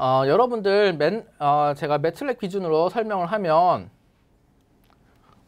어, 여러분들 맨, 어, 제가 매트랙 기준으로 설명을 하면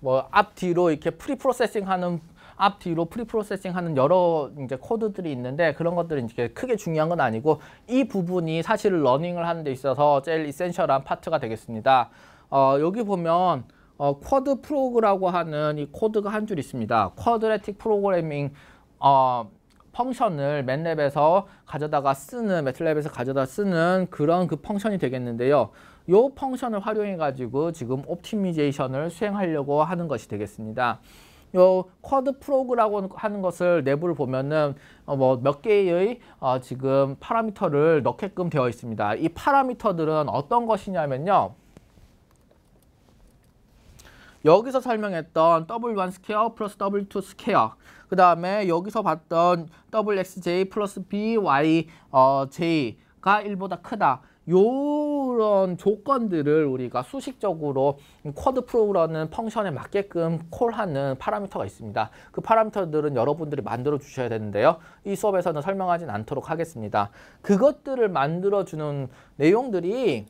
뭐 앞뒤로 이렇게 프리프로세싱 하는 앞뒤로 프리프로세싱 하는 여러 이제 코드들이 있는데 그런 것들은 이제 크게 중요한 건 아니고 이 부분이 사실 러닝을 하는 데 있어서 제일 이센셜한 파트가 되겠습니다. 어, 여기 보면 어, 쿼드 프로그라고 하는 이 코드가 한 줄 있습니다. 쿼드레틱 프로그래밍 어, 펑션을 맨랩에서 가져다가 쓰는 매트랩에서 가져다 쓰는 그런 그 펑션이 되겠는데요. 요 펑션을 활용해 가지고 지금 옵티미제이션을 수행하려고 하는 것이 되겠습니다. 요 쿼드 프로그라고 하는 것을 내부를 보면은 어, 뭐몇 개의 어 지금 파라미터를 넣게끔 되어 있습니다. 이 파라미터들은 어떤 것이냐면요. 여기서 설명했던 W1 스퀘어 플러스 W2 스퀘어 그 다음에 여기서 봤던 WXJ 플러스 BY 어, J가 1보다 크다 요런 조건들을 우리가 수식적으로 쿼드 프로그라는 펑션에 맞게끔 콜하는 파라미터가 있습니다. 그 파라미터들은 여러분들이 만들어 주셔야 되는데요. 이 수업에서는 설명하진 않도록 하겠습니다. 그것들을 만들어 주는 내용들이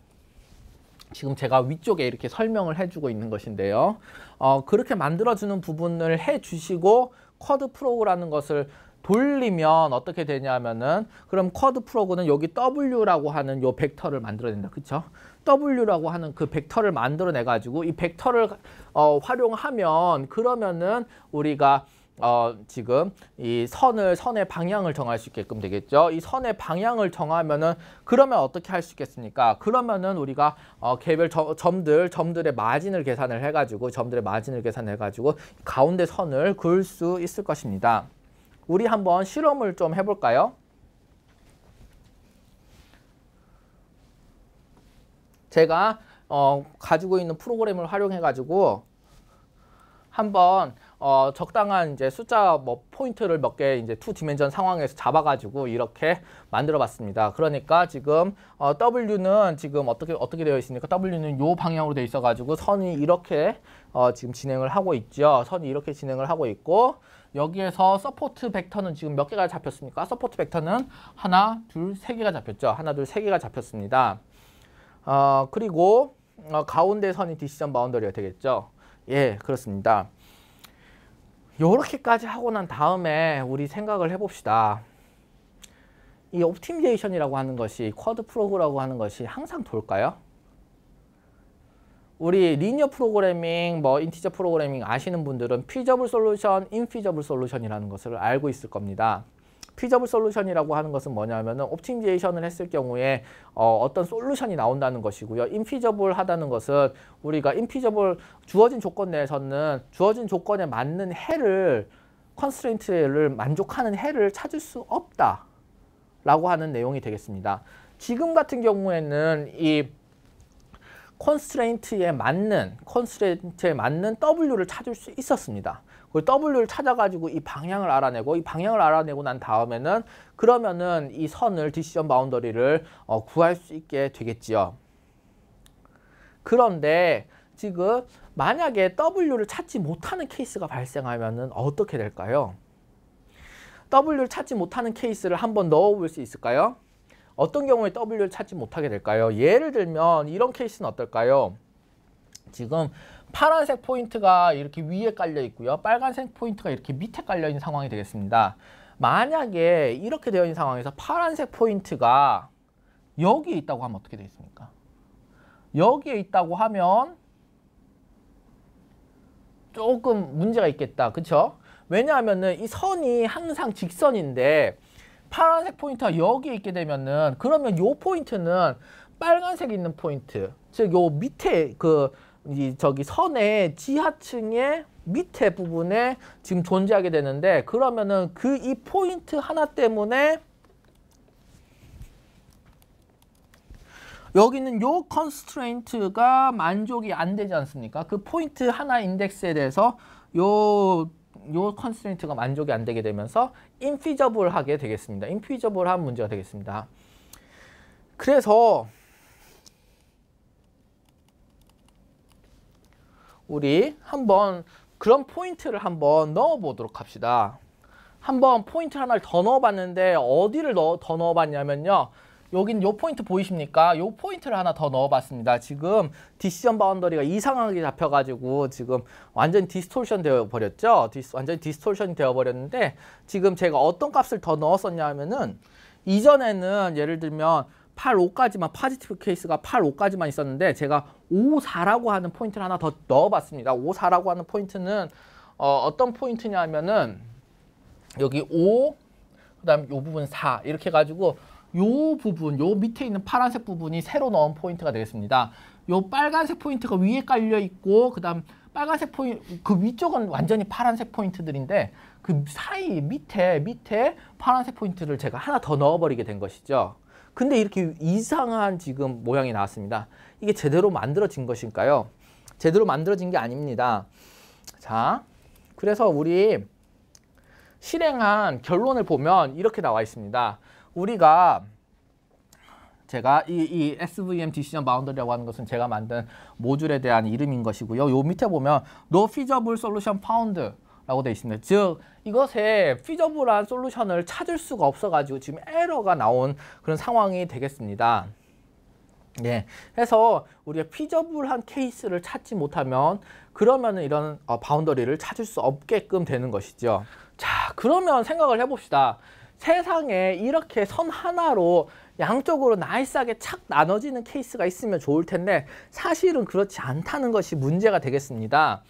지금 제가 위쪽에 이렇게 설명을 해주고 있는 것인데요. 어, 그렇게 만들어주는 부분을 해주시고 쿼드 프로그라는 것을 돌리면 어떻게 되냐면은 그럼 쿼드 프로그는 여기 W라고 하는 요 벡터를 만들어낸다. 그쵸? W라고 하는 그 벡터를 만들어내 가지고 이 벡터를 어, 활용하면 그러면은 우리가 어, 지금 이 선을 선의 방향을 정할 수 있게끔 되겠죠. 이 선의 방향을 정하면은 그러면 어떻게 할 수 있겠습니까? 그러면은 우리가 어, 개별 점, 점들 점들의 마진을 계산을 해가지고 점들의 마진을 계산해가지고 가운데 선을 그을 수 있을 것입니다. 우리 한번 실험을 좀 해볼까요? 제가 어, 가지고 있는 프로그램을 활용해가지고 한번 어, 적당한 이제 숫자 뭐 포인트를 몇 개 이제 투디멘션 상황에서 잡아가지고 이렇게 만들어봤습니다. 그러니까 지금 어, W는 지금 어떻게 어떻게 되어 있습니까? W는 요 방향으로 되어 있어가지고 선이 이렇게 어, 지금 진행을 하고 있죠. 선이 이렇게 진행을 하고 있고 여기에서 서포트 벡터는 지금 몇 개가 잡혔습니까? 서포트 벡터는 하나, 둘, 세 개가 잡혔죠. 하나, 둘, 세 개가 잡혔습니다. 어, 그리고 어, 가운데 선이 디시전 바운더리가 되겠죠. 예, 그렇습니다. 이렇게까지 하고 난 다음에 우리 생각을 해봅시다. 이 옵티미제이션이라고 하는 것이 쿼드 프로그라고 하는 것이 항상 돌까요? 우리 리니어 프로그래밍, 뭐 인티저 프로그래밍 아시는 분들은 피저블 솔루션, 인피저블 솔루션이라는 것을 알고 있을 겁니다. 피저블 솔루션이라고 하는 것은 뭐냐면은 옵티미제이션을 했을 경우에 어, 어떤 솔루션이 나온다는 것이고요. 인피저블 하다는 것은 우리가 인피저블 주어진 조건 내에서는 주어진 조건에 맞는 해를 컨스트레인트를 만족하는 해를 찾을 수 없다. 라고 하는 내용이 되겠습니다. 지금 같은 경우에는 이 컨스트레인트에 맞는 컨스트레인트에 맞는 W를 찾을 수 있었습니다. 그 W를 찾아가지고 이 방향을 알아내고 이 방향을 알아내고 난 다음에는 그러면은 이 선을 디시전 바운더리를 어, 구할 수 있게 되겠지요. 그런데 지금 만약에 W를 찾지 못하는 케이스가 발생하면은 어떻게 될까요? W를 찾지 못하는 케이스를 한번 넣어볼 수 있을까요? 어떤 경우에 W를 찾지 못하게 될까요? 예를 들면 이런 케이스는 어떨까요? 지금 파란색 포인트가 이렇게 위에 깔려 있고요. 빨간색 포인트가 이렇게 밑에 깔려 있는 상황이 되겠습니다. 만약에 이렇게 되어 있는 상황에서 파란색 포인트가 여기에 있다고 하면 어떻게 되겠습니까? 여기에 있다고 하면 조금 문제가 있겠다. 그렇죠? 왜냐하면이 선이 항상 직선인데 파란색 포인트가 여기에 있게 되면은 그러면 이 포인트는 빨간색 있는 포인트 즉이 밑에 그이 저기 선의 지하층의 밑에 부분에 지금 존재하게 되는데 그러면은 그 이 포인트 하나 때문에 여기는 요 컨스트레인트가 만족이 안 되지 않습니까? 그 포인트 하나 인덱스에 대해서 요 요 컨스트레인트가 만족이 안 되게 되면서 인피저블하게 되겠습니다. 인피저블한 문제가 되겠습니다. 그래서 우리 한번 그런 포인트를 한번 넣어보도록 합시다. 한번 포인트 하나를 더 넣어봤는데 어디를 넣어, 더 넣어봤냐면요. 여긴 요 포인트 보이십니까? 요 포인트를 하나 더 넣어봤습니다. 지금 디시전 바운더리가 이상하게 잡혀가지고 지금 완전 디스톨션 되어버렸죠? 디스, 완전 디스톨션이 되어버렸는데 지금 제가 어떤 값을 더 넣었었냐 하면은 이전에는 예를 들면 8, 5까지만 파지티브 케이스가 8, 5까지만 있었는데 제가 5, 4라고 하는 포인트를 하나 더 넣어봤습니다. 5, 4라고 하는 포인트는 어, 떤 포인트냐 하면은 여기 5, 그 다음 이 부분 4 이렇게 해가지고 이 부분, 이 밑에 있는 파란색 부분이 새로 넣은 포인트가 되겠습니다. 이 빨간색 포인트가 위에 깔려 있고 그 다음 빨간색 포인트 그 위쪽은 완전히 파란색 포인트들인데 그 사이 밑에 밑에 파란색 포인트를 제가 하나 더 넣어버리게 된 것이죠. 근데 이렇게 이상한 지금 모양이 나왔습니다. 이게 제대로 만들어진 것일까요? 제대로 만들어진 게 아닙니다. 자, 그래서 우리 실행한 결론을 보면 이렇게 나와 있습니다. 우리가 제가 이, 이 SVM 디시전 바운더리라고 하는 것은 제가 만든 모듈에 대한 이름인 것이고요. 요 밑에 보면 No feasible solution found 라고 되어 있습니다. 즉 이것에 피저블한 솔루션을 찾을 수가 없어가지고 지금 에러가 나온 그런 상황이 되겠습니다. 예, 그래서 우리가 피저블한 케이스를 찾지 못하면 그러면 이런 어, 바운더리를 찾을 수 없게끔 되는 것이죠. 자, 그러면 생각을 해봅시다. 세상에 이렇게 선 하나로 양쪽으로 나이스하게 착 나눠지는 케이스가 있으면 좋을 텐데 사실은 그렇지 않다는 것이 문제가 되겠습니다.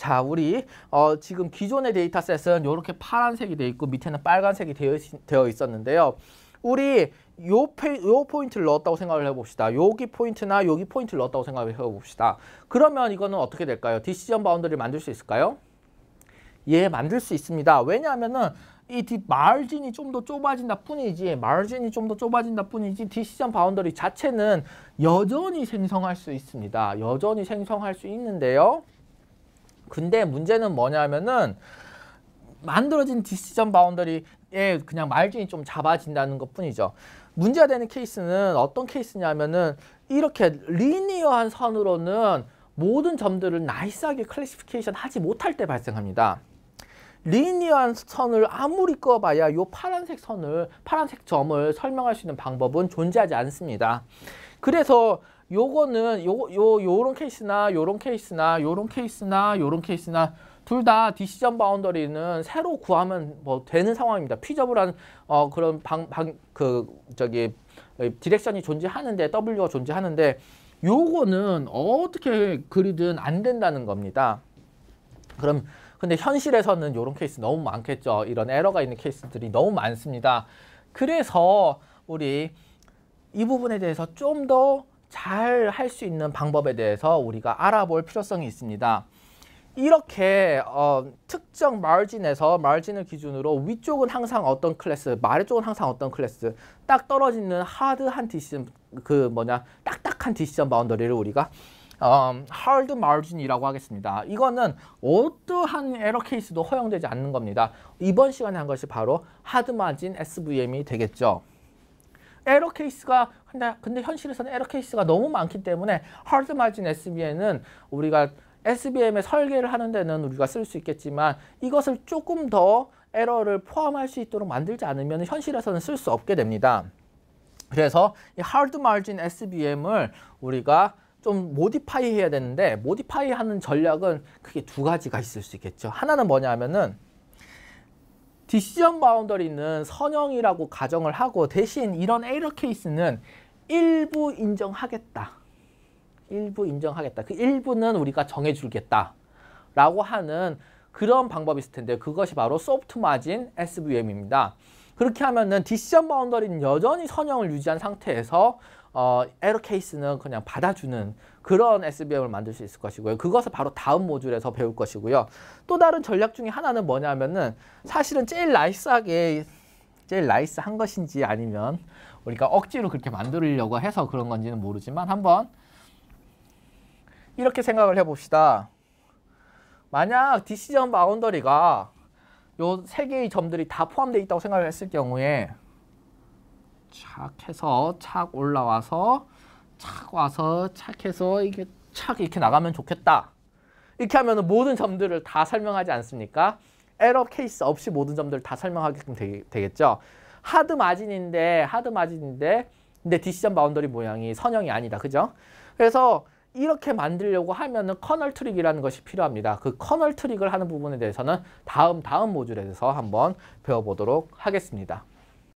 자 우리 어, 지금 기존의 데이터셋은 이렇게 파란색이 되어 있고 밑에는 빨간색이 되어, 있, 되어 있었는데요. 우리 요, 페, 요 포인트를 넣었다고 생각을 해봅시다. 여기 포인트나 여기 포인트를 넣었다고 생각을 해봅시다. 그러면 이거는 어떻게 될까요? 디시전 바운더리를 만들 수 있을까요? 예, 만들 수 있습니다. 왜냐하면은 이 디, 마진이 좀 더 좁아진다 뿐이지 마진이 좀 더 좁아진다 뿐이지 디시전 바운더리 자체는 여전히 생성할 수 있습니다. 여전히 생성할 수 있는데요. 근데 문제는 뭐냐면은 만들어진 디시전 바운더리에 그냥 말준이 좀 잡아진다는 것 뿐이죠. 문제가 되는 케이스는 어떤 케이스냐면은 이렇게 리니어한 선으로는 모든 점들을 나이스하게 클래시피케이션 하지 못할 때 발생합니다. 리니어한 선을 아무리 꺼봐야 이 파란색 선을 파란색 점을 설명할 수 있는 방법은 존재하지 않습니다. 그래서 요거는 요거 요 요런 케이스나 요런 케이스나 요런 케이스나 요런 케이스나 둘 다 디시전 바운더리는 새로 구하면 뭐 되는 상황입니다. 피접을 한 어, 그런 방 방 그 저기 디렉션이 존재하는데 W가 존재하는데 요거는 어떻게 그리든 안 된다는 겁니다. 그럼 근데 현실에서는 요런 케이스 너무 많겠죠. 이런 에러가 있는 케이스들이 너무 많습니다. 그래서 우리 이 부분에 대해서 좀더 잘할수 있는 방법에 대해서 우리가 알아볼 필요성이 있습니다. 이렇게 어, 특정 마진에서 마진을 기준으로 위쪽은 항상 어떤 클래스, 아래쪽은 항상 어떤 클래스 딱 떨어지는 하드한 디시전, 그 뭐냐 딱딱한 디시전 바운더리를 우리가 하 어, h a 마 d m 이라고 하겠습니다. 이거는 어떠한 에러 케이스도 허용되지 않는 겁니다. 이번 시간에 한 것이 바로 하드 마진 SVM이 되겠죠. 에러 케이스가 근데 현실에서는 에러 케이스가 너무 많기 때문에 하드 마진 SBM은 우리가 SBM의 설계를 하는 데는 우리가 쓸 수 있겠지만 이것을 조금 더 에러를 포함할 수 있도록 만들지 않으면 현실에서는 쓸 수 없게 됩니다. 그래서 이 하드 마진 SBM을 우리가 좀 모디파이 해야 되는데 모디파이 하는 전략은 크게 두 가지가 있을 수 있겠죠. 하나는 뭐냐면은 디시전 바운더리는 선형이라고 가정을 하고 대신 이런 에러 케이스는 일부 인정하겠다. 일부 인정하겠다. 그 일부는 우리가 정해주겠다. 라고 하는 그런 방법이 있을 텐데 그것이 바로 소프트 마진 SVM입니다. 그렇게 하면은 디시전 바운더리는 여전히 선형을 유지한 상태에서 어, 에러 케이스는 그냥 받아주는 그런 SBM을 만들 수 있을 것이고요. 그것을 바로 다음 모듈에서 배울 것이고요. 또 다른 전략 중에 하나는 뭐냐면은 사실은 제일 나이스하게 제일 나이스한 것인지 아니면 우리가 억지로 그렇게 만들려고 해서 그런 건지는 모르지만 한번 이렇게 생각을 해봅시다. 만약 디시전 바운더리가 요세 개의 점들이 다 포함되어 있다고 생각을 했을 경우에 착 해서 착 올라와서 착 와서 착 해서 이게 착 이렇게 나가면 좋겠다. 이렇게 하면 모든 점들을 다 설명하지 않습니까? 에러 케이스 없이 모든 점들을 다 설명하게끔 되, 겠죠 하드 마진인데 하드 마진인데 근데 디시전 바운더리 모양이 선형이 아니다. 그죠? 그래서 이렇게 만들려고 하면은 커널 트릭이라는 것이 필요합니다. 그 커널 트릭을 하는 부분에 대해서는 다음 다음 모듈에서 한번 배워보도록 하겠습니다.